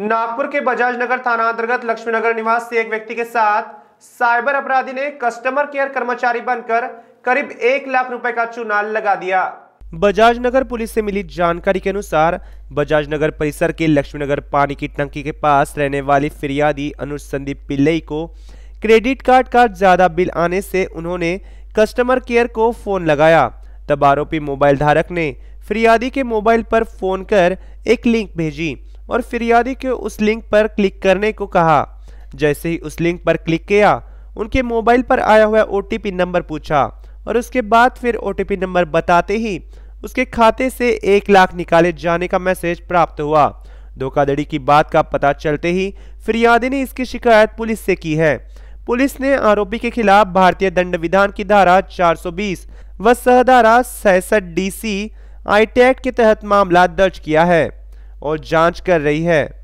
नागपुर के बजाज नगर थाना अंतर्गत नगर निवास से एक व्यक्ति के साथ साइबर अपराधी ने कस्टमर केयर कर्मचारी बनकर करीब एक लाख रुपए का चुनाव लगा दिया बजाज नगर पुलिस से मिली जानकारी के अनुसार बजाज नगर परिसर के लक्ष्मीनगर पानी की टंकी के पास रहने वाली फिरियादी अनुज संदीप पिल्लई को क्रेडिट कार्ड का ज्यादा बिल आने से उन्होंने कस्टमर केयर को फोन लगाया तब आरोपी मोबाइल धारक ने फिरियादी के मोबाइल पर फोन कर एक लिंक भेजी और फिरियादी को उस लिंक पर क्लिक करने को कहा जैसे ही उस लिंक पर क्लिक किया उनके मोबाइल पर आया हुआ ओ नंबर पूछा और उसके बाद फिर ओ नंबर बताते ही उसके खाते से एक लाख निकाले जाने का मैसेज प्राप्त हुआ धोखाधड़ी की बात का पता चलते ही फिरियादी ने इसकी शिकायत पुलिस से की है पुलिस ने आरोपी के खिलाफ भारतीय दंड विधान की धारा 420 व सहधारा सैसठ डी सी आई के तहत मामला दर्ज किया है और जांच कर रही है